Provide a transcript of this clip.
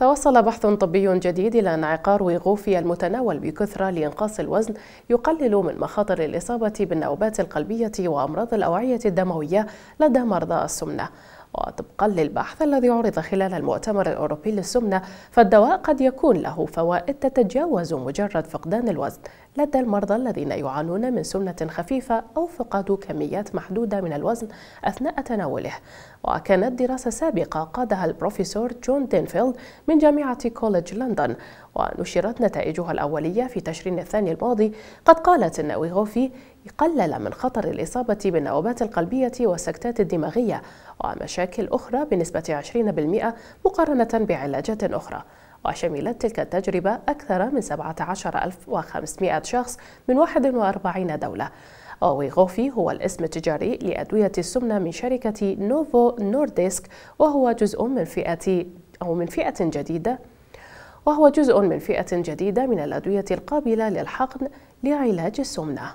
توصل بحث طبي جديد إلى أن عقار ويغوفي المتناول بكثرة لإنقاص الوزن يقلل من مخاطر الإصابة بالنوبات القلبية وأمراض الأوعية الدموية لدى مرضى السمنة وطبقا للبحث الذي عرض خلال المؤتمر الأوروبي للسمنة فالدواء قد يكون له فوائد تتجاوز مجرد فقدان الوزن لدى المرضى الذين يعانون من سمنة خفيفة أو فقدوا كميات محدودة من الوزن أثناء تناوله وكانت دراسة سابقة قادها البروفيسور جون دينفيلد من جامعة كوليج لندن ونشرت نتائجها الأولية في تشرين الثاني الماضي قد قالت أن ويغوفي قلل من خطر الإصابة بالنوبات القلبية والسكتات الدماغية ومشاكل أخرى بنسبة 20% مقارنة بعلاجات أخرى وشملت تلك التجربة أكثر من 17500 شخص من 41 دولة ويغوفي هو الاسم التجاري لأدوية السمنة من شركة نوفو نورديسك وهو جزء من فئة أو من فئة جديدة وهو جزء من فئة جديدة من الأدوية القابلة للحقن لعلاج السمنة